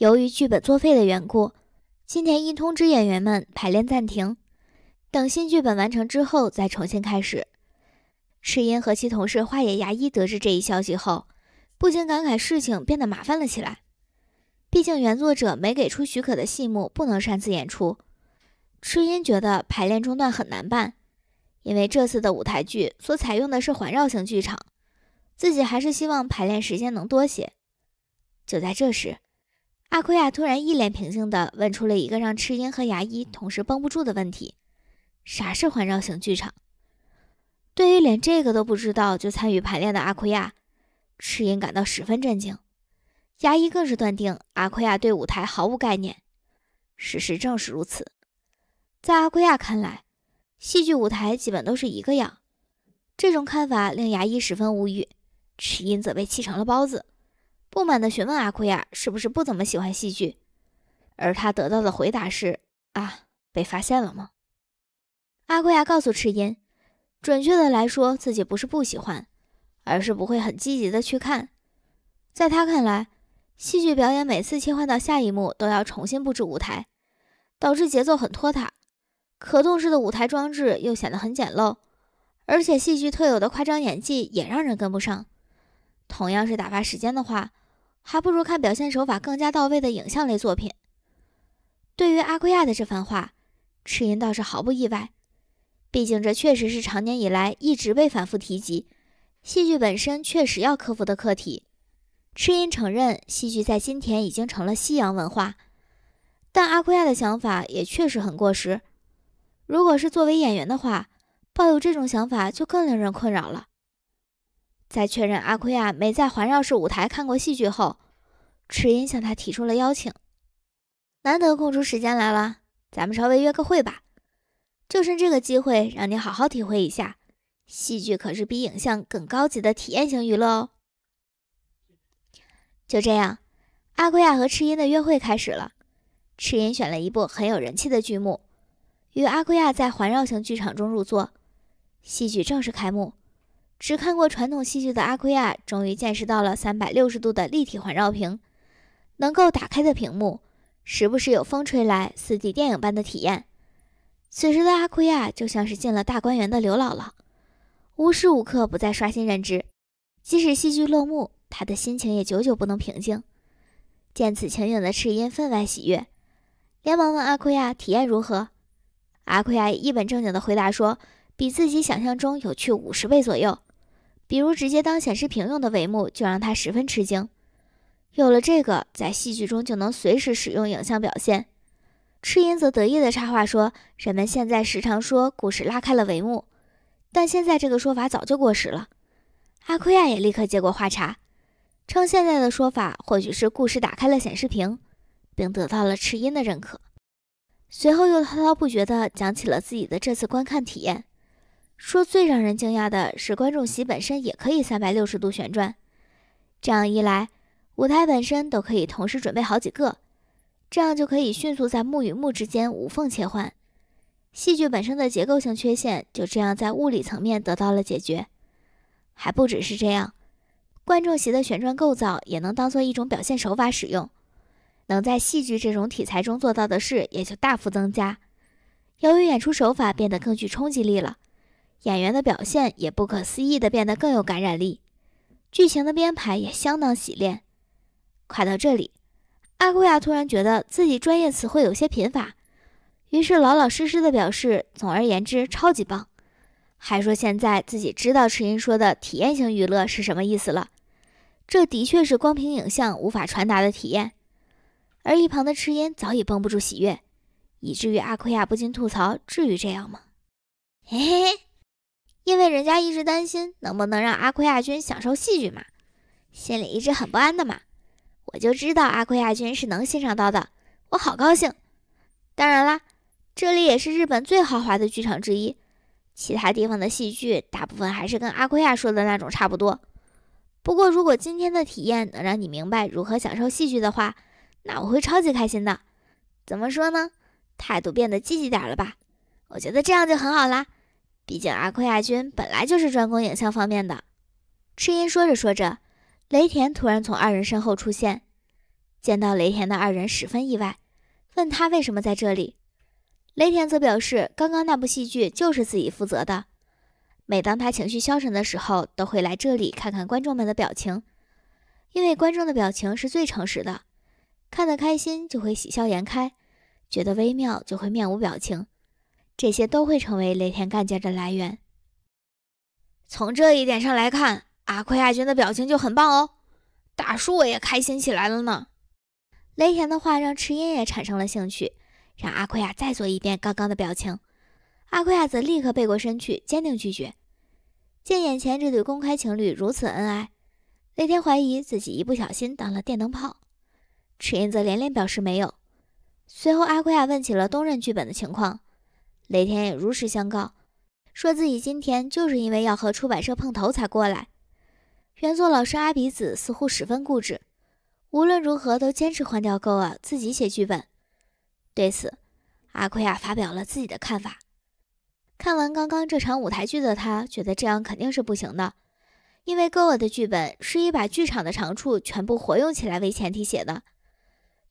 由于剧本作废的缘故，金田一通知演员们排练暂停，等新剧本完成之后再重新开始。赤音和其同事花野牙一得知这一消息后，不禁感慨事情变得麻烦了起来。毕竟原作者没给出许可的戏目不能擅自演出。赤音觉得排练中断很难办，因为这次的舞台剧所采用的是环绕型剧场，自己还是希望排练时间能多些。就在这时。阿奎亚突然一脸平静地问出了一个让赤音和牙医同时绷不住的问题：“啥是环绕型剧场？”对于连这个都不知道就参与排练的阿奎亚，赤音感到十分震惊，牙医更是断定阿奎亚对舞台毫无概念。事实正是如此，在阿奎亚看来，戏剧舞台基本都是一个样。这种看法令牙医十分无语，赤音则被气成了包子。不满地询问阿奎亚是不是不怎么喜欢戏剧，而他得到的回答是：“啊，被发现了吗？”阿奎亚告诉赤音，准确的来说，自己不是不喜欢，而是不会很积极的去看。在他看来，戏剧表演每次切换到下一幕都要重新布置舞台，导致节奏很拖沓；可动式的舞台装置又显得很简陋，而且戏剧特有的夸张演技也让人跟不上。同样是打发时间的话，还不如看表现手法更加到位的影像类作品。对于阿奎亚的这番话，赤音倒是毫不意外，毕竟这确实是长年以来一直被反复提及。戏剧本身确实要克服的课题。赤音承认，戏剧在今天已经成了西洋文化，但阿奎亚的想法也确实很过时。如果是作为演员的话，抱有这种想法就更令人困扰了。在确认阿奎亚没在环绕式舞台看过戏剧后，赤音向他提出了邀请。难得空出时间来了，咱们稍微约个会吧。就趁这个机会让你好好体会一下，戏剧可是比影像更高级的体验型娱乐哦。就这样，阿奎亚和赤音的约会开始了。赤音选了一部很有人气的剧目，与阿奎亚在环绕型剧场中入座。戏剧正式开幕。只看过传统戏剧的阿奎亚，终于见识到了三百六十度的立体环绕屏，能够打开的屏幕，时不时有风吹来，四 D 电影般的体验。此时的阿奎亚就像是进了大观园的刘姥姥，无时无刻不在刷新认知。即使戏剧落幕，他的心情也久久不能平静。见此情景的赤音分外喜悦，连忙问阿奎亚体验如何。阿奎亚一本正经地回答说，比自己想象中有趣五十倍左右。比如直接当显示屏用的帷幕，就让他十分吃惊。有了这个，在戏剧中就能随时使用影像表现。赤音则得意地插话说：“人们现在时常说故事拉开了帷幕，但现在这个说法早就过时了。”阿奎亚也立刻接过话茬，称现在的说法或许是故事打开了显示屏，并得到了赤音的认可。随后又滔滔不绝地讲起了自己的这次观看体验。说最让人惊讶的是，观众席本身也可以三百六十度旋转。这样一来，舞台本身都可以同时准备好几个，这样就可以迅速在幕与幕之间无缝切换。戏剧本身的结构性缺陷就这样在物理层面得到了解决。还不只是这样，观众席的旋转构造也能当做一种表现手法使用，能在戏剧这种题材中做到的事也就大幅增加。由于演出手法变得更具冲击力了。演员的表现也不可思议地变得更有感染力，剧情的编排也相当洗练。快到这里，阿奎亚突然觉得自己专业词汇有些贫乏，于是老老实实地表示：“总而言之，超级棒。”还说现在自己知道赤音说的体验型娱乐是什么意思了。这的确是光凭影像无法传达的体验。而一旁的赤音早已绷不住喜悦，以至于阿奎亚不禁吐槽：“至于这样吗？”嘿嘿嘿。因为人家一直担心能不能让阿奎亚君享受戏剧嘛，心里一直很不安的嘛。我就知道阿奎亚君是能欣赏到的，我好高兴。当然啦，这里也是日本最豪华的剧场之一，其他地方的戏剧大部分还是跟阿奎亚说的那种差不多。不过如果今天的体验能让你明白如何享受戏剧的话，那我会超级开心的。怎么说呢？态度变得积极点了吧，我觉得这样就很好啦。毕竟，阿奎亚军本来就是专攻影像方面的。赤音说着说着，雷田突然从二人身后出现。见到雷田的二人十分意外，问他为什么在这里。雷田则表示，刚刚那部戏剧就是自己负责的。每当他情绪消沉的时候，都会来这里看看观众们的表情，因为观众的表情是最诚实的。看得开心就会喜笑颜开，觉得微妙就会面无表情。这些都会成为雷田干劲的来源。从这一点上来看，阿奎亚君的表情就很棒哦，大叔也开心起来了呢。雷田的话让赤音也产生了兴趣，让阿奎亚再做一遍刚刚的表情。阿奎亚则立刻背过身去，坚定拒绝。见眼前这对公开情侣如此恩爱，雷田怀疑自己一不小心当了电灯泡。赤音则连连表示没有。随后，阿奎亚问起了东刃剧本的情况。雷天也如实相告，说自己今天就是因为要和出版社碰头才过来。原作老师阿鼻子似乎十分固执，无论如何都坚持换掉 g 尔，自己写剧本。对此，阿奎亚发表了自己的看法。看完刚刚这场舞台剧的他，觉得这样肯定是不行的，因为 g 尔的剧本是以把剧场的长处全部活用起来为前提写的，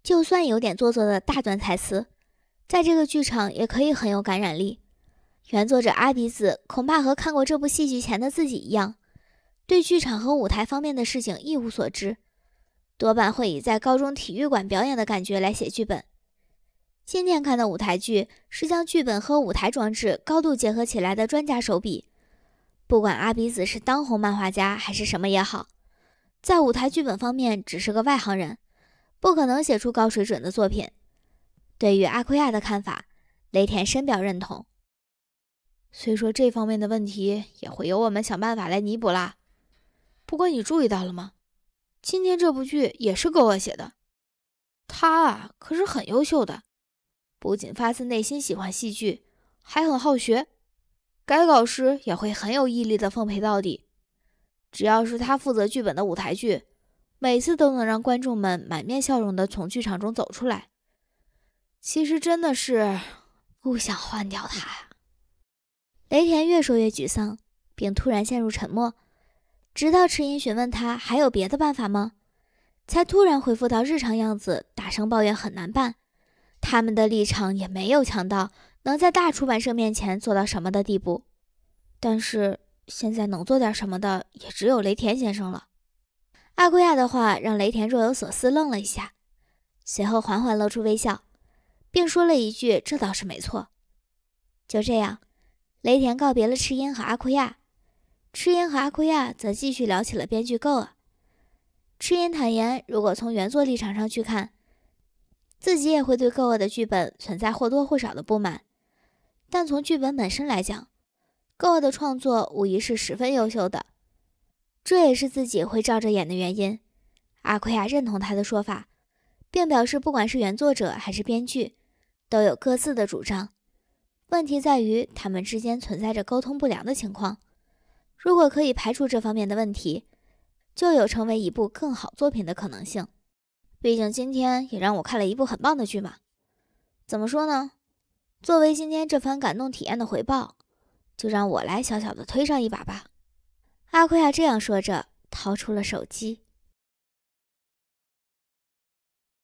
就算有点做作的大段台词。在这个剧场也可以很有感染力。原作者阿鼻子恐怕和看过这部戏剧前的自己一样，对剧场和舞台方面的事情一无所知，多半会以在高中体育馆表演的感觉来写剧本。今天看的舞台剧是将剧本和舞台装置高度结合起来的专家手笔。不管阿鼻子是当红漫画家还是什么也好，在舞台剧本方面只是个外行人，不可能写出高水准的作品。对于阿奎亚的看法，雷田深表认同。虽说这方面的问题也会由我们想办法来弥补啦。不过你注意到了吗？今天这部剧也是哥我写的，他啊可是很优秀的，不仅发自内心喜欢戏剧，还很好学。改稿时也会很有毅力的奉陪到底。只要是他负责剧本的舞台剧，每次都能让观众们满面笑容的从剧场中走出来。其实真的是不想换掉他。呀。雷田越说越沮丧，并突然陷入沉默，直到迟音询问他还有别的办法吗，才突然回复到日常样子，大声抱怨很难办。他们的立场也没有强到能在大出版社面前做到什么的地步，但是现在能做点什么的也只有雷田先生了。阿古亚的话让雷田若有所思，愣了一下，随后缓缓露出微笑。并说了一句：“这倒是没错。”就这样，雷田告别了赤音和阿奎亚，赤音和阿奎亚则继续聊起了编剧 Go。赤音坦言，如果从原作立场上去看，自己也会对 Go 的剧本存在或多或少的不满。但从剧本本身来讲，Go 的创作无疑是十分优秀的，这也是自己会照着演的原因。阿奎亚认同他的说法，并表示，不管是原作者还是编剧。都有各自的主张，问题在于他们之间存在着沟通不良的情况。如果可以排除这方面的问题，就有成为一部更好作品的可能性。毕竟今天也让我看了一部很棒的剧嘛。怎么说呢？作为今天这番感动体验的回报，就让我来小小的推上一把吧。阿奎亚这样说着，掏出了手机。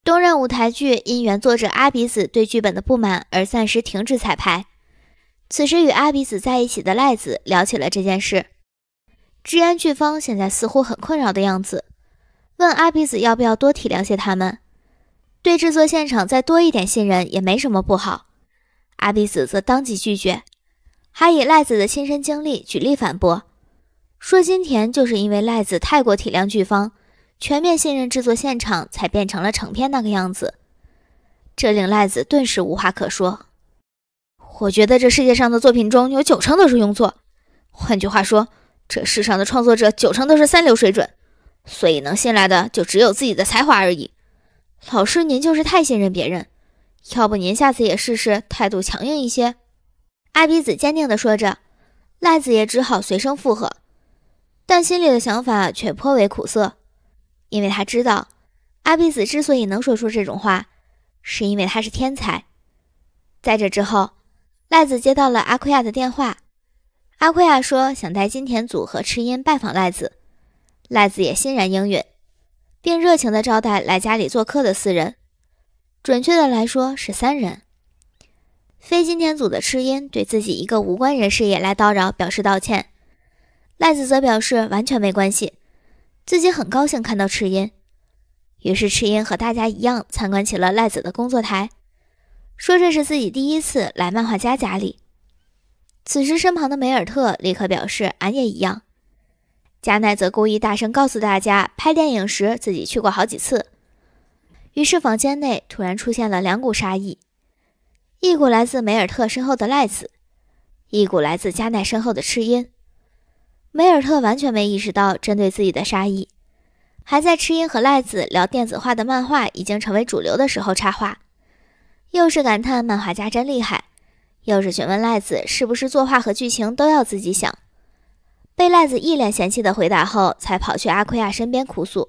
东任舞台剧因原作者阿鼻子对剧本的不满而暂时停止彩排。此时与阿鼻子在一起的赖子聊起了这件事，直言剧方现在似乎很困扰的样子，问阿鼻子要不要多体谅些他们，对制作现场再多一点信任也没什么不好。阿鼻子则当即拒绝，还以赖子的亲身经历举例反驳，说金田就是因为赖子太过体谅剧方。全面信任制作现场，才变成了成片那个样子，这令赖子顿时无话可说。我觉得这世界上的作品中有九成都是庸作，换句话说，这世上的创作者九成都是三流水准，所以能信赖的就只有自己的才华而已。老师，您就是太信任别人，要不您下次也试试态度强硬一些。爱比子坚定地说着，赖子也只好随声附和，但心里的想法却颇为苦涩。因为他知道阿碧子之所以能说出这种话，是因为他是天才。在这之后，赖子接到了阿奎亚的电话。阿奎亚说想带金田组和赤音拜访赖子，赖子也欣然应允，并热情地招待来家里做客的四人（准确的来说是三人）。非金田组的赤音对自己一个无关人士也来叨扰表示道歉，赖子则表示完全没关系。自己很高兴看到赤音，于是赤音和大家一样参观起了赖子的工作台，说这是自己第一次来漫画家家里。此时身旁的梅尔特立刻表示俺也一样。加奈则故意大声告诉大家，拍电影时自己去过好几次。于是房间内突然出现了两股杀意，一股来自梅尔特身后的赖子，一股来自加奈身后的赤音。梅尔特完全没意识到针对自己的杀意，还在赤音和赖子聊电子化的漫画已经成为主流的时候插话，又是感叹漫画家真厉害，又是询问赖子是不是作画和剧情都要自己想，被赖子一脸嫌弃的回答后，才跑去阿奎亚身边哭诉，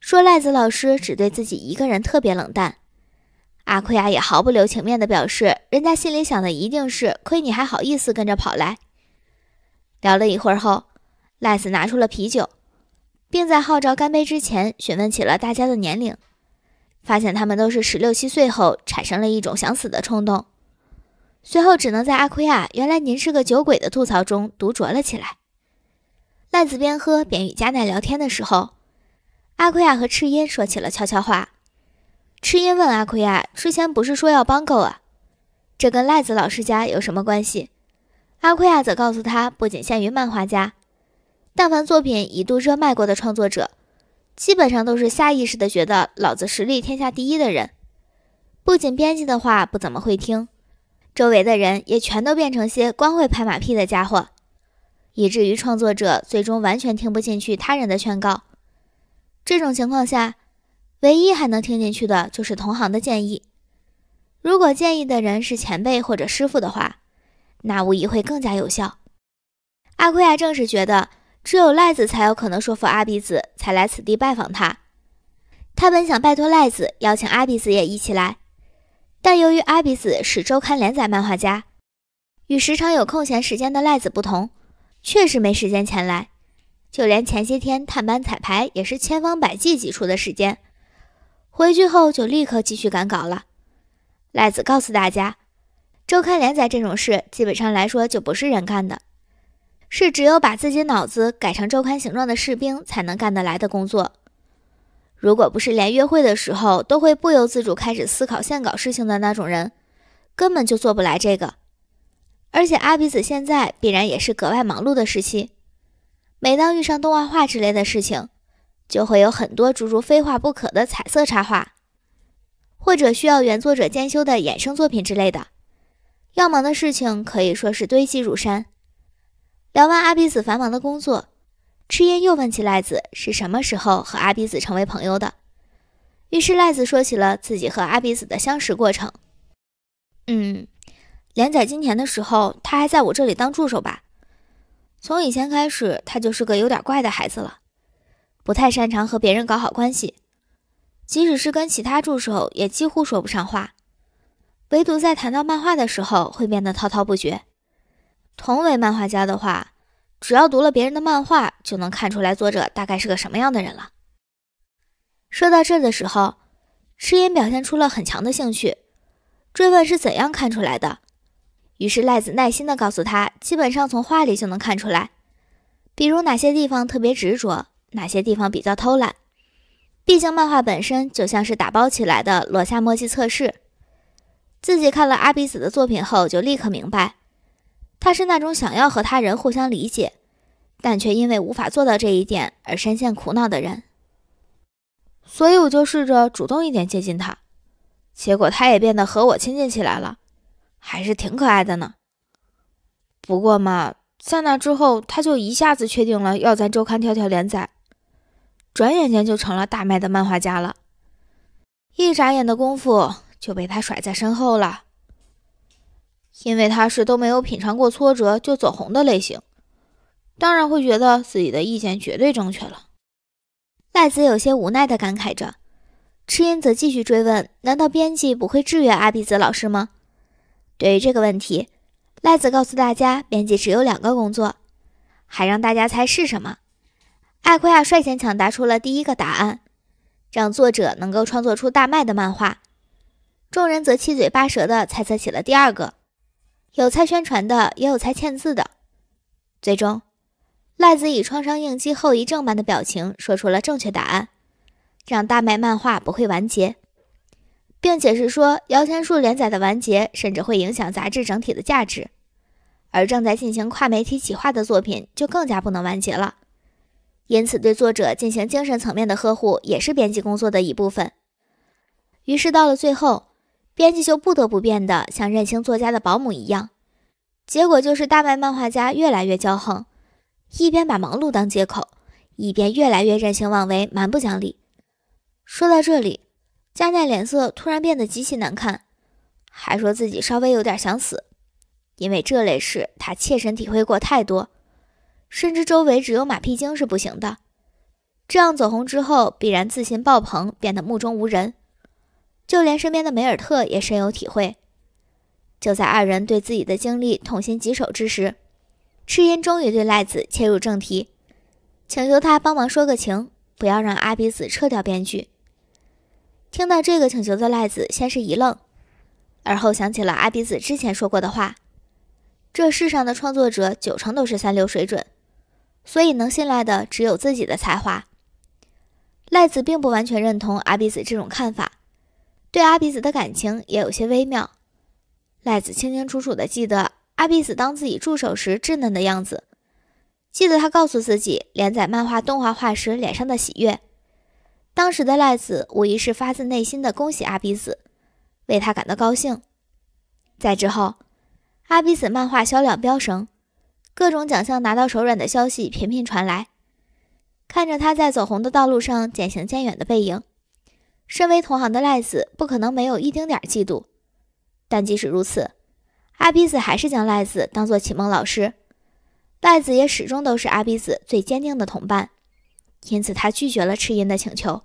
说赖子老师只对自己一个人特别冷淡，阿奎亚也毫不留情面的表示，人家心里想的一定是亏你还好意思跟着跑来。聊了一会儿后，赖子拿出了啤酒，并在号召干杯之前询问起了大家的年龄，发现他们都是十六七岁后产生了一种想死的冲动，随后只能在阿奎亚原来您是个酒鬼的吐槽中独酌了起来。赖子边喝边与加奈聊天的时候，阿奎亚和赤音说起了悄悄话。赤音问阿奎亚之前不是说要帮够啊，这跟赖子老师家有什么关系？阿奎亚则告诉他，不仅限于漫画家，但凡作品一度热卖过的创作者，基本上都是下意识的觉得老子实力天下第一的人。不仅编辑的话不怎么会听，周围的人也全都变成些光会拍马屁的家伙，以至于创作者最终完全听不进去他人的劝告。这种情况下，唯一还能听进去的就是同行的建议。如果建议的人是前辈或者师傅的话。那无疑会更加有效。阿奎亚正是觉得只有赖子才有可能说服阿比子，才来此地拜访他。他本想拜托赖子邀请阿比子也一起来，但由于阿比子是周刊连载漫画家，与时常有空闲时间的赖子不同，确实没时间前来。就连前些天探班彩排也是千方百计挤出的时间，回去后就立刻继续赶稿了。赖子告诉大家。周刊连载这种事，基本上来说就不是人干的，是只有把自己脑子改成周刊形状的士兵才能干得来的工作。如果不是连约会的时候都会不由自主开始思考线稿事情的那种人，根本就做不来这个。而且阿比子现在必然也是格外忙碌的时期，每当遇上动画画之类的事情，就会有很多诸如非画不可的彩色插画，或者需要原作者兼修的衍生作品之类的。要忙的事情可以说是堆积如山。聊完阿比子繁忙的工作，赤音又问起赖子是什么时候和阿比子成为朋友的。于是赖子说起了自己和阿比子的相识过程。嗯，连载金田的时候，他还在我这里当助手吧。从以前开始，他就是个有点怪的孩子了，不太擅长和别人搞好关系，即使是跟其他助手，也几乎说不上话。唯独在谈到漫画的时候，会变得滔滔不绝。同为漫画家的话，只要读了别人的漫画，就能看出来作者大概是个什么样的人了。说到这的时候，赤音表现出了很强的兴趣，追问是怎样看出来的。于是赖子耐心地告诉他，基本上从画里就能看出来，比如哪些地方特别执着，哪些地方比较偷懒。毕竟漫画本身就像是打包起来的裸下默契测试。自己看了阿比子的作品后，就立刻明白，他是那种想要和他人互相理解，但却因为无法做到这一点而深陷苦恼的人。所以我就试着主动一点接近他，结果他也变得和我亲近起来了，还是挺可爱的呢。不过嘛，在那之后，他就一下子确定了要在周刊跳跳连载，转眼间就成了大卖的漫画家了，一眨眼的功夫。就被他甩在身后了，因为他是都没有品尝过挫折就走红的类型，当然会觉得自己的意见绝对正确了。赖子有些无奈地感慨着，赤音则继续追问：“难道编辑不会制约阿比子老师吗？”对于这个问题，赖子告诉大家，编辑只有两个工作，还让大家猜是什么。艾奎亚率先抢答出了第一个答案，让作者能够创作出大卖的漫画。众人则七嘴八舌的猜测起了第二个，有猜宣传的，也有猜签字的。最终，赖子以创伤应激后遗症般的表情说出了正确答案，让大麦漫画不会完结，并解释说，摇钱树连载的完结甚至会影响杂志整体的价值，而正在进行跨媒体企划的作品就更加不能完结了。因此，对作者进行精神层面的呵护也是编辑工作的一部分。于是，到了最后。编辑就不得不变得像任性作家的保姆一样，结果就是大麦漫画家越来越骄横，一边把忙碌当借口，一边越来越任性妄为、蛮不讲理。说到这里，加奈脸色突然变得极其难看，还说自己稍微有点想死，因为这类事他切身体会过太多，深知周围只有马屁精是不行的。这样走红之后，必然自信爆棚，变得目中无人。就连身边的梅尔特也深有体会。就在二人对自己的经历痛心疾首之时，赤音终于对赖子切入正题，请求他帮忙说个情，不要让阿比子撤掉编剧。听到这个请求的赖子先是一愣，而后想起了阿比子之前说过的话：“这世上的创作者九成都是三流水准，所以能信赖的只有自己的才华。”赖子并不完全认同阿比子这种看法。对阿比子的感情也有些微妙。赖子清清楚楚的记得阿比子当自己助手时稚嫩的样子，记得他告诉自己连载漫画、动画画时脸上的喜悦。当时的赖子无疑是发自内心的恭喜阿比子，为他感到高兴。在之后，阿比子漫画销量飙升，各种奖项拿到手软的消息频频传来。看着他在走红的道路上渐行渐远的背影。身为同行的赖子，不可能没有一丁点儿嫉妒。但即使如此，阿鼻子还是将赖子当做启蒙老师。赖子也始终都是阿鼻子最坚定的同伴，因此他拒绝了赤音的请求。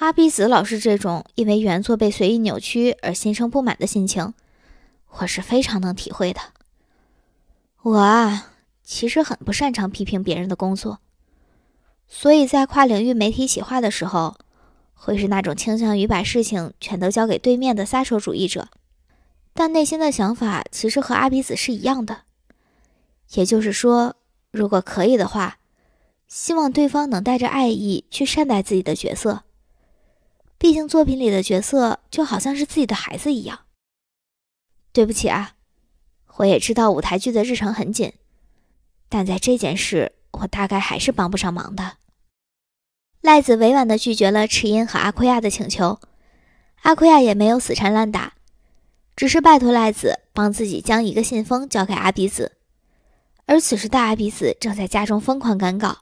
阿鼻子老师这种因为原作被随意扭曲而心生不满的心情，我是非常能体会的。我啊，其实很不擅长批评别人的工作，所以在跨领域媒体企划的时候。会是那种倾向于把事情全都交给对面的撒手主义者，但内心的想法其实和阿鼻子是一样的，也就是说，如果可以的话，希望对方能带着爱意去善待自己的角色，毕竟作品里的角色就好像是自己的孩子一样。对不起啊，我也知道舞台剧的日程很紧，但在这件事，我大概还是帮不上忙的。赖子委婉地拒绝了赤音和阿奎亚的请求，阿奎亚也没有死缠烂打，只是拜托赖子帮自己将一个信封交给阿比子。而此时的阿比子正在家中疯狂赶稿，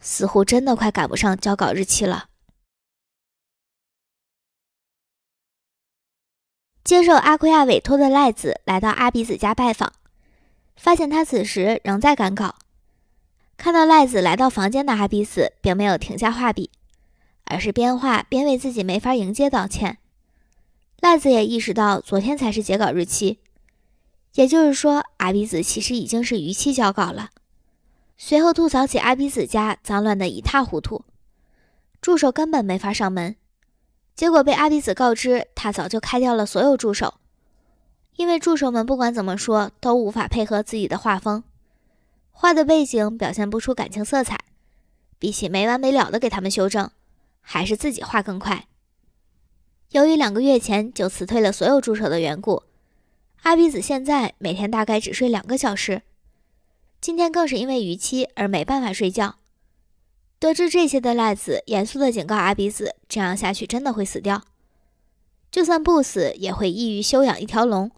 似乎真的快赶不上交稿日期了。接受阿奎亚委托的赖子来到阿比子家拜访，发现他此时仍在赶稿。看到赖子来到房间的阿鼻子，并没有停下画笔，而是边画边为自己没法迎接道歉。赖子也意识到，昨天才是截稿日期，也就是说，阿鼻子其实已经是逾期交稿了。随后吐槽起阿鼻子家脏乱的一塌糊涂，助手根本没法上门，结果被阿鼻子告知，他早就开掉了所有助手，因为助手们不管怎么说都无法配合自己的画风。画的背景表现不出感情色彩，比起没完没了的给他们修正，还是自己画更快。由于两个月前就辞退了所有助手的缘故，阿比子现在每天大概只睡两个小时，今天更是因为逾期而没办法睡觉。得知这些的赖子严肃地警告阿比子：“这样下去真的会死掉，就算不死也会抑郁休养一条龙，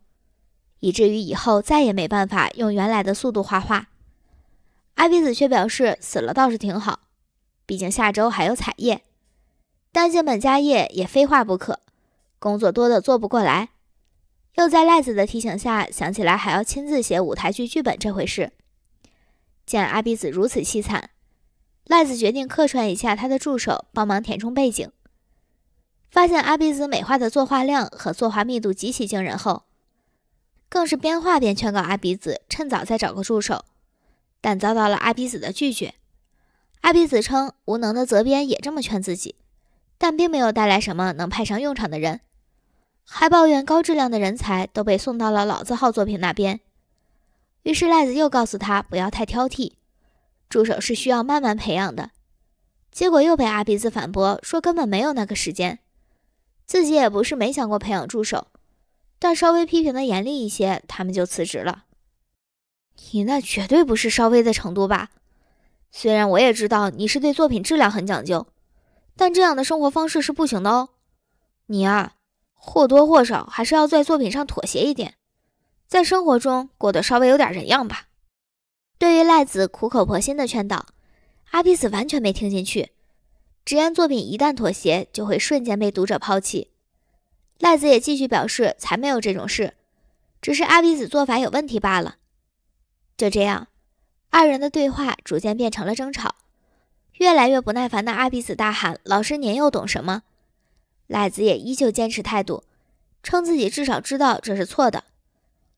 以至于以后再也没办法用原来的速度画画。”阿比子却表示死了倒是挺好，毕竟下周还有彩叶。但静本家业也非画不可，工作多得做不过来。又在赖子的提醒下想起来还要亲自写舞台剧剧本这回事。见阿比子如此凄惨，赖子决定客串一下他的助手，帮忙填充背景。发现阿比子美化的作画量和作画密度极其惊人后，更是边画边劝告阿比子趁早再找个助手。但遭到了阿鼻子的拒绝。阿鼻子称，无能的泽边也这么劝自己，但并没有带来什么能派上用场的人，还抱怨高质量的人才都被送到了老字号作品那边。于是赖子又告诉他不要太挑剔，助手是需要慢慢培养的。结果又被阿鼻子反驳说根本没有那个时间，自己也不是没想过培养助手，但稍微批评的严厉一些，他们就辞职了。你那绝对不是稍微的程度吧？虽然我也知道你是对作品质量很讲究，但这样的生活方式是不行的哦。你啊，或多或少还是要在作品上妥协一点，在生活中过得稍微有点人样吧。对于赖子苦口婆心的劝导，阿比子完全没听进去，直言作品一旦妥协，就会瞬间被读者抛弃。赖子也继续表示，才没有这种事，只是阿比子做法有问题罢了。就这样，二人的对话逐渐变成了争吵。越来越不耐烦的阿比子大喊：“老师，您又懂什么？”赖子也依旧坚持态度，称自己至少知道这是错的，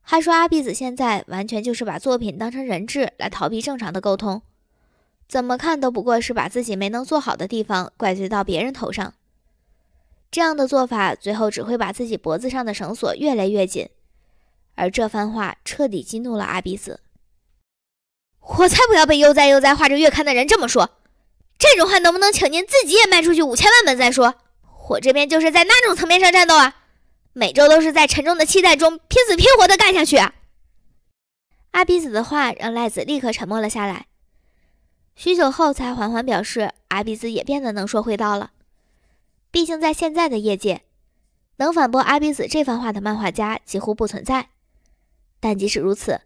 还说阿比子现在完全就是把作品当成人质来逃避正常的沟通，怎么看都不过是把自己没能做好的地方怪罪到别人头上。这样的做法最后只会把自己脖子上的绳索越来越紧。而这番话彻底激怒了阿比子。我才不要被悠哉悠哉画着月刊的人这么说，这种话能不能请您自己也卖出去五千万本再说？我这边就是在那种层面上战斗啊，每周都是在沉重的期待中拼死拼活地干下去。阿比子的话让赖子立刻沉默了下来，许久后才缓缓表示：“阿比子也变得能说会道了，毕竟在现在的业界，能反驳阿比子这番话的漫画家几乎不存在。”但即使如此，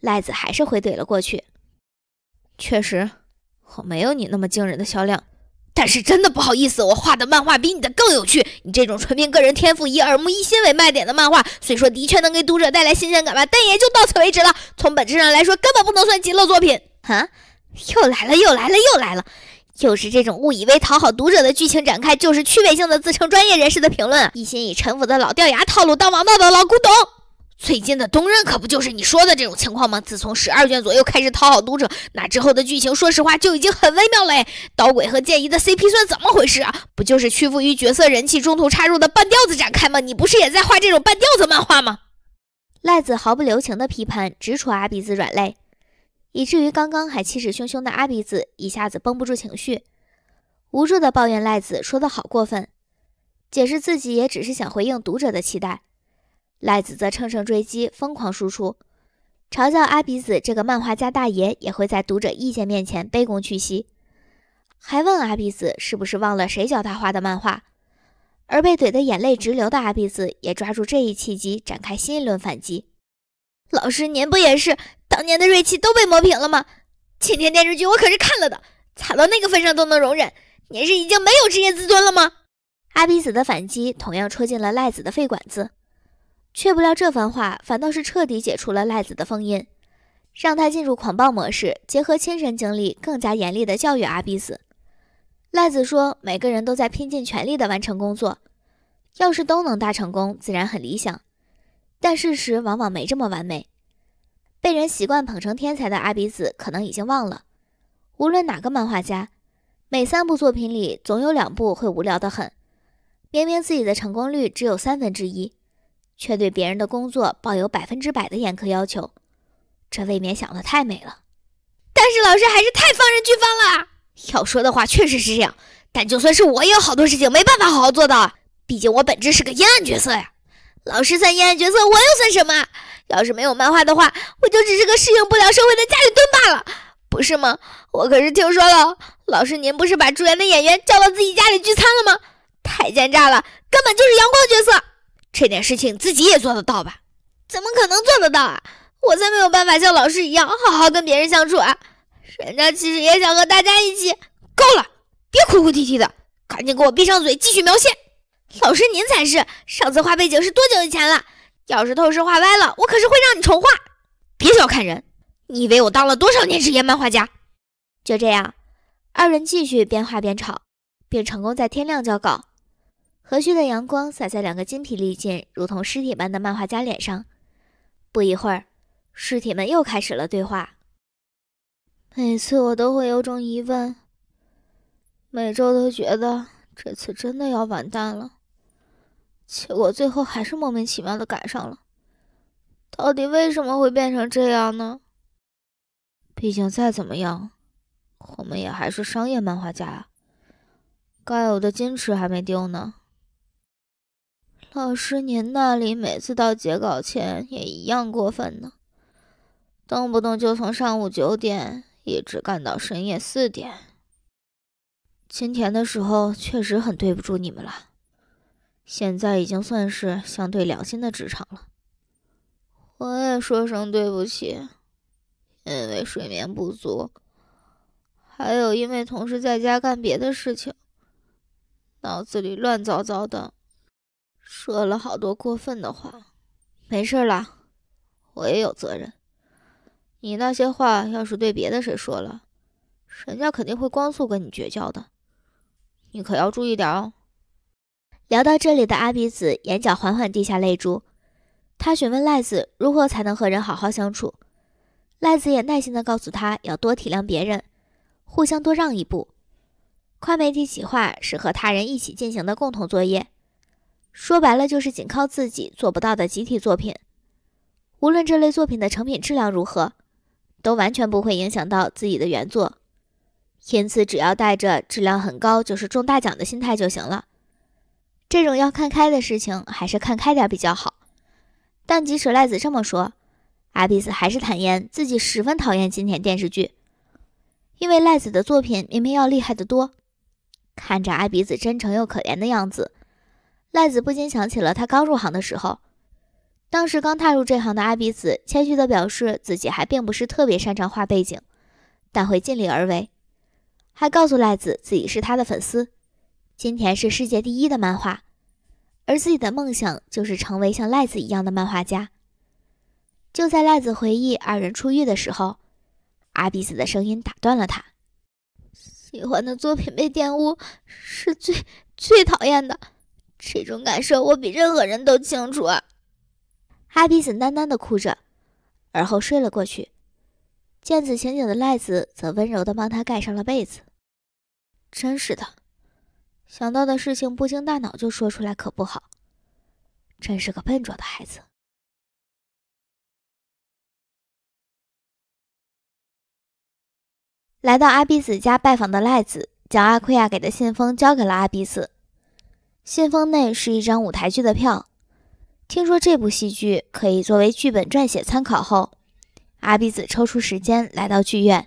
赖子还是回怼了过去。确实，我没有你那么惊人的销量，但是真的不好意思，我画的漫画比你的更有趣。你这种纯凭个人天赋以耳目一新为卖点的漫画，虽说的确能给读者带来新鲜感吧，但也就到此为止了。从本质上来说，根本不能算极乐作品。啊，又来了，又来了，又来了，又是这种误以为讨好读者的剧情展开，就是趣味性的自称专业人士的评论，一心以陈腐的老掉牙套路当王道的老古董。最近的东刃可不就是你说的这种情况吗？自从十二卷左右开始讨好读者，那之后的剧情说实话就已经很微妙了哎。刀鬼和剑仪的 CP 算怎么回事啊？不就是屈服于角色人气中途插入的半吊子展开吗？你不是也在画这种半吊子漫画吗？赖子毫不留情的批判，直戳阿鼻子软肋，以至于刚刚还气势汹汹的阿鼻子一下子绷不住情绪，无助的抱怨赖子说的好过分，解释自己也只是想回应读者的期待。赖子则乘胜追击，疯狂输出，嘲笑阿鼻子这个漫画家大爷也会在读者意见面前卑躬屈膝，还问阿鼻子是不是忘了谁教他画的漫画。而被怼得眼泪直流的阿鼻子也抓住这一契机展开新一轮反击：“老师您不也是当年的锐气都被磨平了吗？今天电视剧我可是看了的，惨到那个份上都能容忍，您是已经没有职业自尊了吗？”阿鼻子的反击同样戳进了赖子的肺管子。却不料这番话反倒是彻底解除了赖子的封印，让他进入狂暴模式。结合亲身经历，更加严厉的教育阿比子。赖子说：“每个人都在拼尽全力的完成工作，要是都能大成功，自然很理想。但事实往往没这么完美。被人习惯捧成天才的阿比子，可能已经忘了，无论哪个漫画家，每三部作品里总有两部会无聊的很。明明自己的成功率只有三分之一。”却对别人的工作抱有百分之百的严苛要求，这未免想得太美了。但是老师还是太放任剧方了要说的话确实是这样，但就算是我也有好多事情没办法好好做到啊。毕竟我本质是个阴暗角色呀。老师算阴暗角色，我又算什么？要是没有漫画的话，我就只是个适应不了社会的家里蹲罢了，不是吗？我可是听说了，老师您不是把助演的演员叫到自己家里聚餐了吗？太奸诈了，根本就是阳光角色。这点事情自己也做得到吧？怎么可能做得到啊！我才没有办法像老师一样好好跟别人相处啊！人家其实也想和大家一起。够了，别哭哭啼啼的，赶紧给我闭上嘴，继续描线。老师您才是，上次画背景是多久以前了？要是透视画歪了，我可是会让你重画。别小看人，你以为我当了多少年职业漫画家？就这样，二人继续边画边吵，并成功在天亮交稿。和煦的阳光洒在两个筋疲力尽、如同尸体般的漫画家脸上。不一会儿，尸体们又开始了对话。每次我都会有种疑问，每周都觉得这次真的要完蛋了，结果最后还是莫名其妙的赶上了。到底为什么会变成这样呢？毕竟再怎么样，我们也还是商业漫画家，啊，该有的矜持还没丢呢。老师，您那里每次到截稿前也一样过分呢，动不动就从上午九点一直干到深夜四点。今天的时候确实很对不住你们了，现在已经算是相对良心的职场了。我也说声对不起，因为睡眠不足，还有因为同事在家干别的事情，脑子里乱糟糟的。说了好多过分的话，没事啦，我也有责任。你那些话要是对别的谁说了，人家肯定会光速跟你绝交的，你可要注意点哦。聊到这里的阿鼻子眼角缓缓滴下泪珠，他询问赖子如何才能和人好好相处，赖子也耐心地告诉他要多体谅别人，互相多让一步。跨媒体企划是和他人一起进行的共同作业。说白了就是仅靠自己做不到的集体作品，无论这类作品的成品质量如何，都完全不会影响到自己的原作。因此，只要带着“质量很高就是中大奖”的心态就行了。这种要看开的事情，还是看开点比较好。但即使赖子这么说，阿鼻子还是坦言自己十分讨厌今天电视剧，因为赖子的作品明明要厉害得多。看着阿鼻子真诚又可怜的样子。赖子不禁想起了他刚入行的时候，当时刚踏入这行的阿比子谦虚地表示自己还并不是特别擅长画背景，但会尽力而为，还告诉赖子自己是他的粉丝，金田是世界第一的漫画，而自己的梦想就是成为像赖子一样的漫画家。就在赖子回忆二人初遇的时候，阿比子的声音打断了他，喜欢的作品被玷污是最最讨厌的。这种感受，我比任何人都清楚。阿比子喃喃的哭着，而后睡了过去。见此情景的赖子，则温柔的帮他盖上了被子。真是的，想到的事情不经大脑就说出来可不好，真是个笨拙的孩子。来到阿比子家拜访的赖子，将阿奎亚给的信封交给了阿比子。信封内是一张舞台剧的票。听说这部戏剧可以作为剧本撰写参考后，阿鼻子抽出时间来到剧院，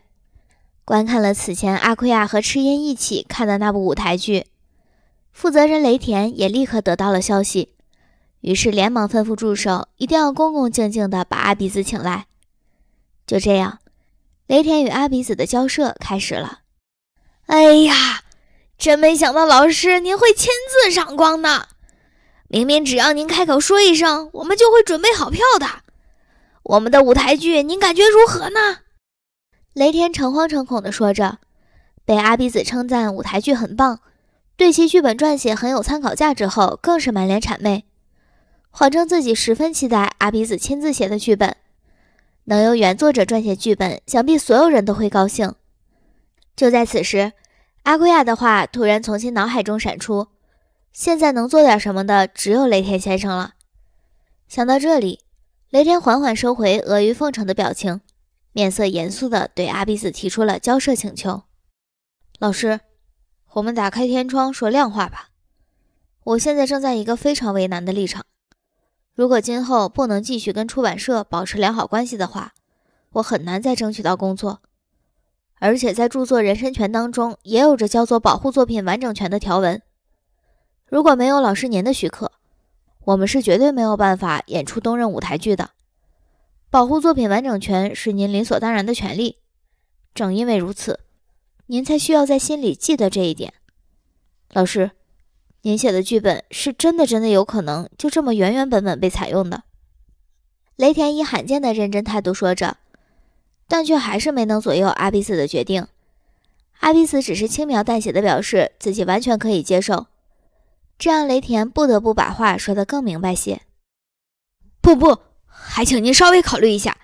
观看了此前阿奎亚和赤音一起看的那部舞台剧。负责人雷田也立刻得到了消息，于是连忙吩咐助手一定要恭恭敬敬地把阿鼻子请来。就这样，雷田与阿鼻子的交涉开始了。哎呀！真没想到，老师您会亲自赏光呢！明明只要您开口说一声，我们就会准备好票的。我们的舞台剧您感觉如何呢？雷天诚惶诚恐地说着，被阿鼻子称赞舞台剧很棒，对其剧本撰写很有参考价值后，更是满脸谄媚，谎称自己十分期待阿鼻子亲自写的剧本。能由原作者撰写剧本，想必所有人都会高兴。就在此时。阿圭亚的话突然从其脑海中闪出，现在能做点什么的只有雷田先生了。想到这里，雷田缓缓收回阿谀奉承的表情，面色严肃地对阿比斯提出了交涉请求：“老师，我们打开天窗说亮话吧。我现在正在一个非常为难的立场，如果今后不能继续跟出版社保持良好关系的话，我很难再争取到工作。”而且在著作人身权当中，也有着叫做保护作品完整权的条文。如果没有老师您的许可，我们是绝对没有办法演出东任舞台剧的。保护作品完整权是您理所当然的权利。正因为如此，您才需要在心里记得这一点。老师，您写的剧本是真的，真的有可能就这么原原本本被采用的。雷田以罕见的认真态度说着。但却还是没能左右阿比斯的决定。阿比斯只是轻描淡写的表示自己完全可以接受，这让雷田不得不把话说得更明白些。不不，还请您稍微考虑一下。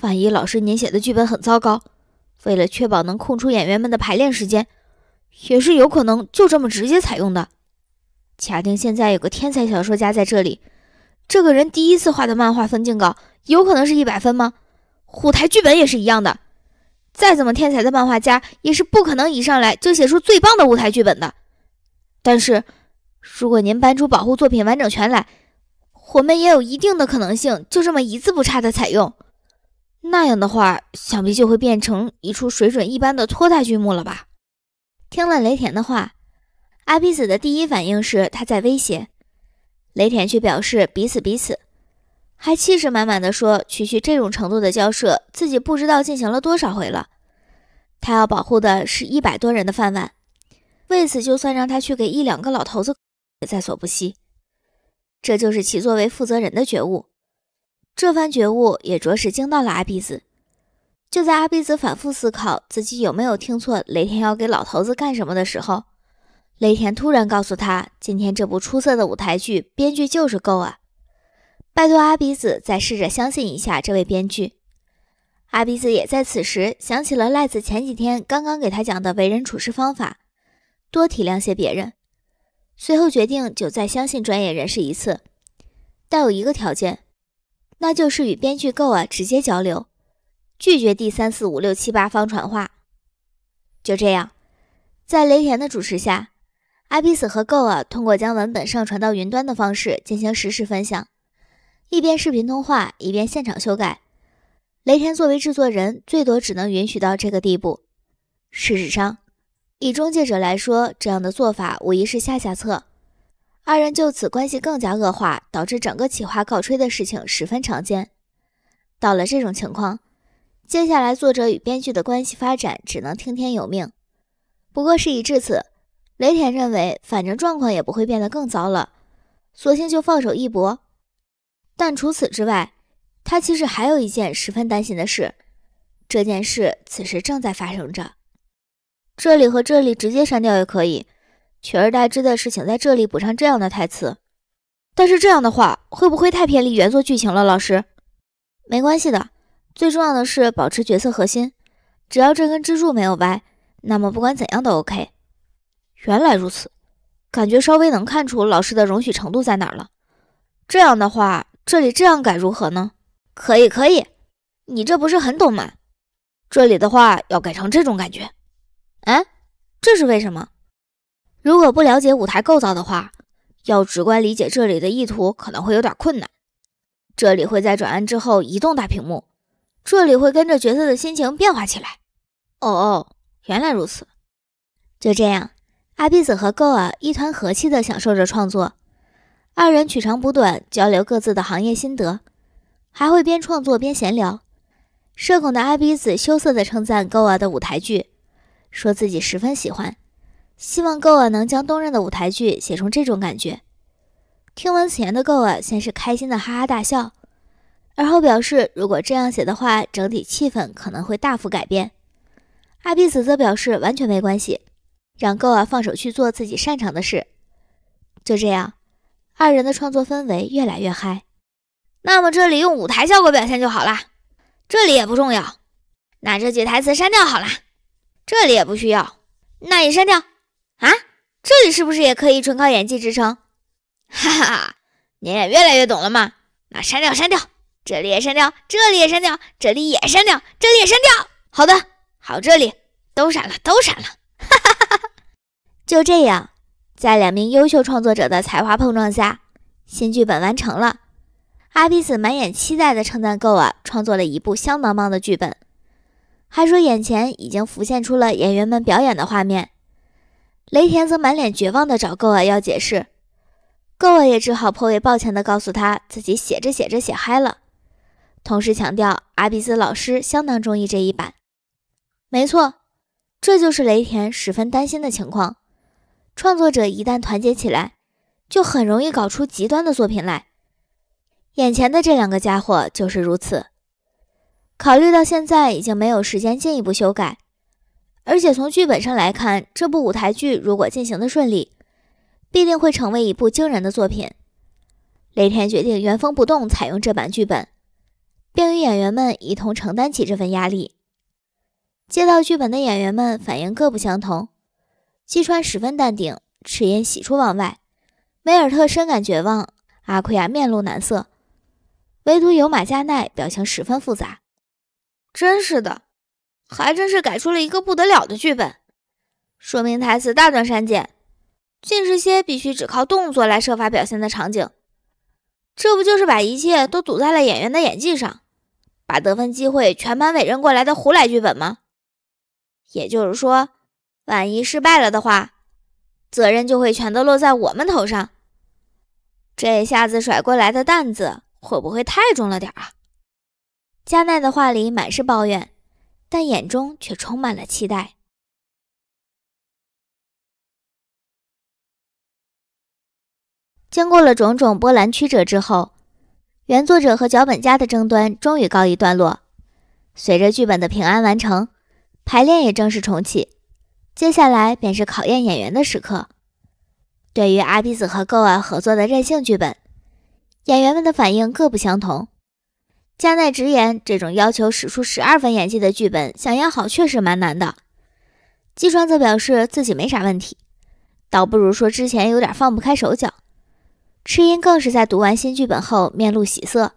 万一老师您写的剧本很糟糕，为了确保能空出演员们的排练时间，也是有可能就这么直接采用的。假定现在有个天才小说家在这里，这个人第一次画的漫画分镜稿，有可能是一百分吗？舞台剧本也是一样的，再怎么天才的漫画家，也是不可能一上来就写出最棒的舞台剧本的。但是，如果您搬出保护作品完整权来，我们也有一定的可能性，就这么一字不差的采用。那样的话，想必就会变成一出水准一般的拖沓剧目了吧？听了雷田的话，阿比子的第一反应是他在威胁，雷田却表示彼此彼此。还气势满满的说：“区区这种程度的交涉，自己不知道进行了多少回了。他要保护的是一百多人的饭碗，为此就算让他去给一两个老头子，也在所不惜。这就是其作为负责人的觉悟。这番觉悟也着实惊到了阿鼻子。就在阿鼻子反复思考自己有没有听错雷天要给老头子干什么的时候，雷天突然告诉他：今天这部出色的舞台剧，编剧就是够啊。”拜托阿鼻子，再试着相信一下这位编剧。阿鼻子也在此时想起了赖子前几天刚刚给他讲的为人处事方法，多体谅些别人。随后决定就再相信专业人士一次，但有一个条件，那就是与编剧 g o 直接交流，拒绝第三四五六七八方传话。就这样，在雷田的主持下，阿鼻子和 g o 通过将文本上传到云端的方式进行实时分享。一边视频通话，一边现场修改。雷田作为制作人，最多只能允许到这个地步。事实上，以中介者来说，这样的做法无疑是下下策。二人就此关系更加恶化，导致整个企划告吹的事情十分常见。到了这种情况，接下来作者与编剧的关系发展只能听天由命。不过事已至此，雷田认为反正状况也不会变得更糟了，索性就放手一搏。但除此之外，他其实还有一件十分担心的事。这件事此时正在发生着。这里和这里直接删掉也可以，取而代之的是，请在这里补上这样的台词。但是这样的话，会不会太偏离原作剧情了，老师？没关系的，最重要的是保持角色核心。只要这根支柱没有歪，那么不管怎样都 OK。原来如此，感觉稍微能看出老师的容许程度在哪了。这样的话。这里这样改如何呢？可以，可以，你这不是很懂吗？这里的话要改成这种感觉，嗯，这是为什么？如果不了解舞台构造的话，要直观理解这里的意图可能会有点困难。这里会在转弯之后移动大屏幕，这里会跟着角色的心情变化起来。哦，哦，原来如此。就这样，阿碧子和高尔一团和气地享受着创作。二人取长补短，交流各自的行业心得，还会边创作边闲聊。社恐的阿鼻子羞涩地称赞 Go a 的舞台剧，说自己十分喜欢，希望 Go a 能将冬日的舞台剧写成这种感觉。听闻此言的 Go a 先是开心地哈哈大笑，而后表示如果这样写的话，整体气氛可能会大幅改变。阿鼻子则表示完全没关系，让 Go a 放手去做自己擅长的事。就这样。二人的创作氛围越来越嗨，那么这里用舞台效果表现就好了，这里也不重要，那这句台词删掉好了，这里也不需要，那也删掉啊？这里是不是也可以纯靠演技支撑？哈哈哈，你也越来越懂了嘛。那删掉，删掉，这里也删掉，这里也删掉，这里也删掉，这里也删掉。好的，好，这里都删了，都删了，哈哈哈哈，就这样。在两名优秀创作者的才华碰撞下，新剧本完成了。阿比斯满眼期待地称赞 Go 尔创作了一部相当棒的剧本，还说眼前已经浮现出了演员们表演的画面。雷田则满脸绝望地找 Go 尔要解释，g o 尔也只好颇为抱歉地告诉他自己写着写着写嗨了，同时强调阿比斯老师相当中意这一版。没错，这就是雷田十分担心的情况。创作者一旦团结起来，就很容易搞出极端的作品来。眼前的这两个家伙就是如此。考虑到现在已经没有时间进一步修改，而且从剧本上来看，这部舞台剧如果进行的顺利，必定会成为一部惊人的作品。雷田决定原封不动采用这版剧本，并与演员们一同承担起这份压力。接到剧本的演员们反应各不相同。西川十分淡定，赤音喜出望外，梅尔特深感绝望，阿奎亚面露难色，唯独有马加奈表情十分复杂。真是的，还真是改出了一个不得了的剧本，说明台词大段删减，尽是些必须只靠动作来设法表现的场景。这不就是把一切都赌在了演员的演技上，把得分机会全盘委任过来的胡来剧本吗？也就是说。万一失败了的话，责任就会全都落在我们头上。这一下子甩过来的担子会不会太重了点儿啊？加奈的话里满是抱怨，但眼中却充满了期待。经过了种种波澜曲折之后，原作者和脚本家的争端终于告一段落。随着剧本的平安完成，排练也正式重启。接下来便是考验演员的时刻。对于阿鼻子和 Go 安合作的任性剧本，演员们的反应各不相同。加奈直言，这种要求使出十二分演技的剧本，想演好确实蛮难的。纪川则表示自己没啥问题，倒不如说之前有点放不开手脚。赤音更是在读完新剧本后，面露喜色，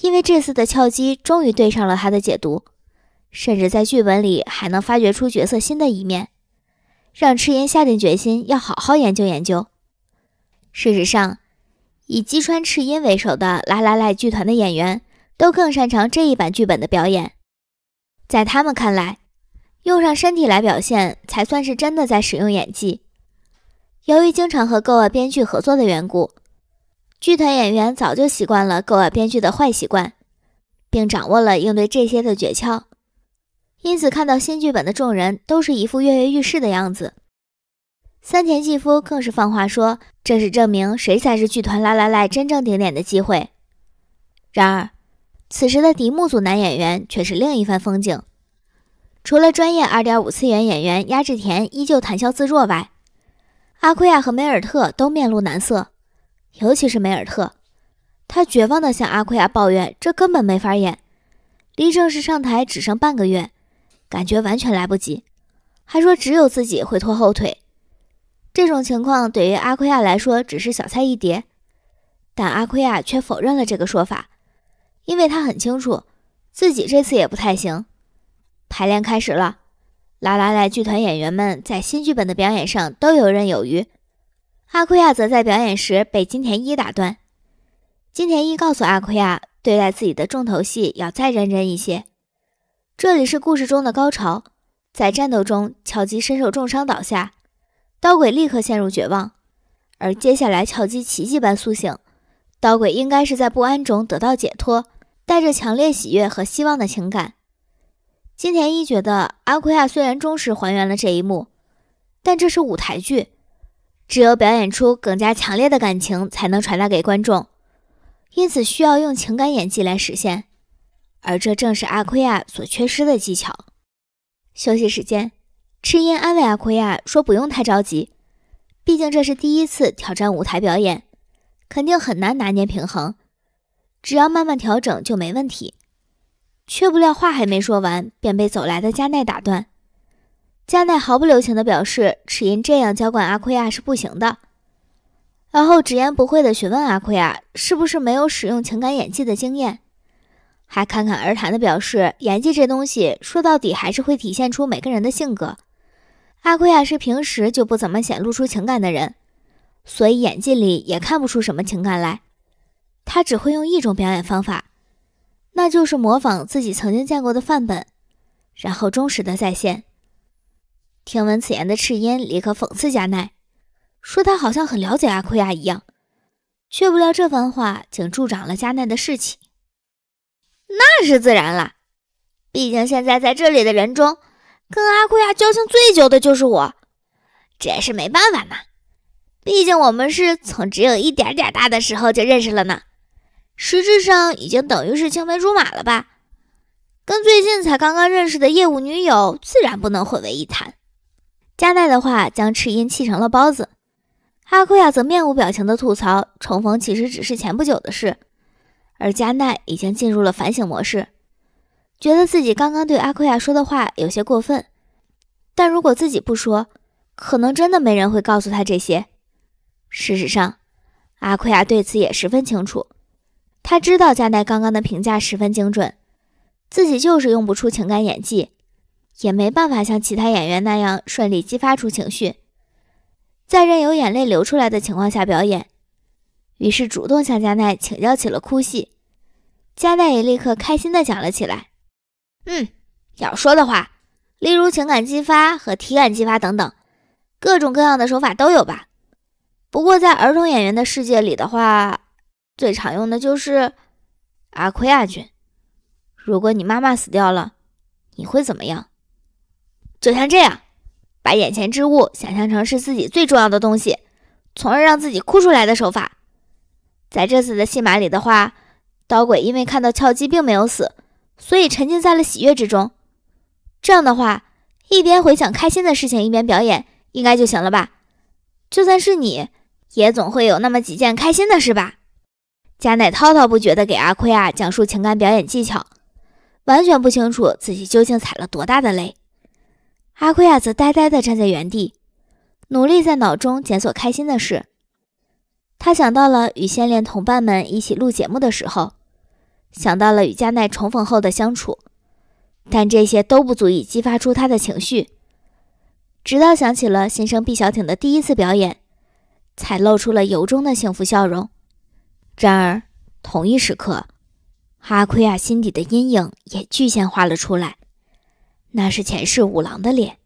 因为这次的翘击终于对上了他的解读。甚至在剧本里还能发掘出角色新的一面，让赤音下定决心要好好研究研究。事实上，以击穿赤音为首的拉拉赖剧团的演员都更擅长这一版剧本的表演。在他们看来，用上身体来表现才算是真的在使用演技。由于经常和 Go 编剧合作的缘故，剧团演员早就习惯了 Go 编剧的坏习惯，并掌握了应对这些的诀窍。因此，看到新剧本的众人都是一副跃跃欲试的样子。三田纪夫更是放话说：“这是证明谁才是剧团拉拉赖真正顶点的机会。”然而，此时的迪木组男演员却是另一番风景。除了专业二点五次元演员鸭志田依旧谈笑自若外，阿奎亚和梅尔特都面露难色。尤其是梅尔特，他绝望地向阿奎亚抱怨：“这根本没法演，离正式上台只剩半个月。”感觉完全来不及，还说只有自己会拖后腿。这种情况对于阿奎亚来说只是小菜一碟，但阿奎亚却否认了这个说法，因为他很清楚自己这次也不太行。排练开始了，拉拉赖剧团演员们在新剧本的表演上都游刃有余，阿奎亚则在表演时被金田一打断。金田一告诉阿奎亚，对待自己的重头戏要再认真一些。这里是故事中的高潮，在战斗中，乔吉身受重伤倒下，刀鬼立刻陷入绝望。而接下来，乔吉奇迹般苏醒，刀鬼应该是在不安中得到解脱，带着强烈喜悦和希望的情感。金田一觉得，阿奎亚虽然忠实还原了这一幕，但这是舞台剧，只有表演出更加强烈的感情，才能传达给观众，因此需要用情感演技来实现。而这正是阿奎亚所缺失的技巧。休息时间，赤音安慰阿奎亚说：“不用太着急，毕竟这是第一次挑战舞台表演，肯定很难拿捏平衡，只要慢慢调整就没问题。”却不料话还没说完，便被走来的加奈打断。加奈毫不留情地表示：“赤音这样教管阿奎亚是不行的。”而后直言不讳地询问阿奎亚：“是不是没有使用情感演技的经验？”还侃侃而谈地表示，演技这东西说到底还是会体现出每个人的性格。阿奎亚是平时就不怎么显露出情感的人，所以演技里也看不出什么情感来。他只会用一种表演方法，那就是模仿自己曾经见过的范本，然后忠实的再现。听闻此言的赤音立刻讽刺加奈，说他好像很了解阿奎亚一样，却不料这番话竟助长了加奈的士气。那是自然了，毕竟现在在这里的人中，跟阿库亚交情最久的就是我，这也是没办法嘛。毕竟我们是从只有一点点大的时候就认识了呢，实质上已经等于是青梅竹马了吧？跟最近才刚刚认识的业务女友自然不能混为一谈。加奈的话将赤音气成了包子，阿库亚则面无表情的吐槽：重逢其实只是前不久的事。而加奈已经进入了反省模式，觉得自己刚刚对阿奎亚说的话有些过分，但如果自己不说，可能真的没人会告诉他这些。事实上，阿奎亚对此也十分清楚，他知道加奈刚刚的评价十分精准，自己就是用不出情感演技，也没办法像其他演员那样顺利激发出情绪，在任由眼泪流出来的情况下表演，于是主动向加奈请教起了哭戏。嘉代也立刻开心地讲了起来。嗯，要说的话，例如情感激发和体感激发等等，各种各样的手法都有吧。不过在儿童演员的世界里的话，最常用的就是阿奎亚菌。如果你妈妈死掉了，你会怎么样？就像这样，把眼前之物想象成是自己最重要的东西，从而让自己哭出来的手法。在这次的戏码里的话。老鬼因为看到巧姬并没有死，所以沉浸在了喜悦之中。这样的话，一边回想开心的事情，一边表演，应该就行了吧？就算是你，也总会有那么几件开心的事吧？加奈滔滔不绝地给阿奎亚讲述情感表演技巧，完全不清楚自己究竟踩了多大的雷。阿奎亚则呆呆地站在原地，努力在脑中检索开心的事。他想到了与先练同伴们一起录节目的时候。想到了与加奈重逢后的相处，但这些都不足以激发出他的情绪，直到想起了新生毕小挺的第一次表演，才露出了由衷的幸福笑容。然而，同一时刻，阿奎亚心底的阴影也具象化了出来，那是前世五郎的脸。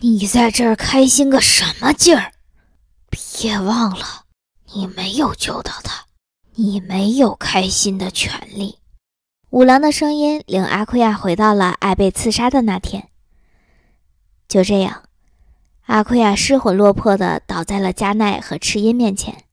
你在这儿开心个什么劲儿？别忘了，你没有救到他。你没有开心的权利。五郎的声音令阿奎亚回到了爱被刺杀的那天。就这样，阿奎亚失魂落魄地倒在了加奈和赤音面前。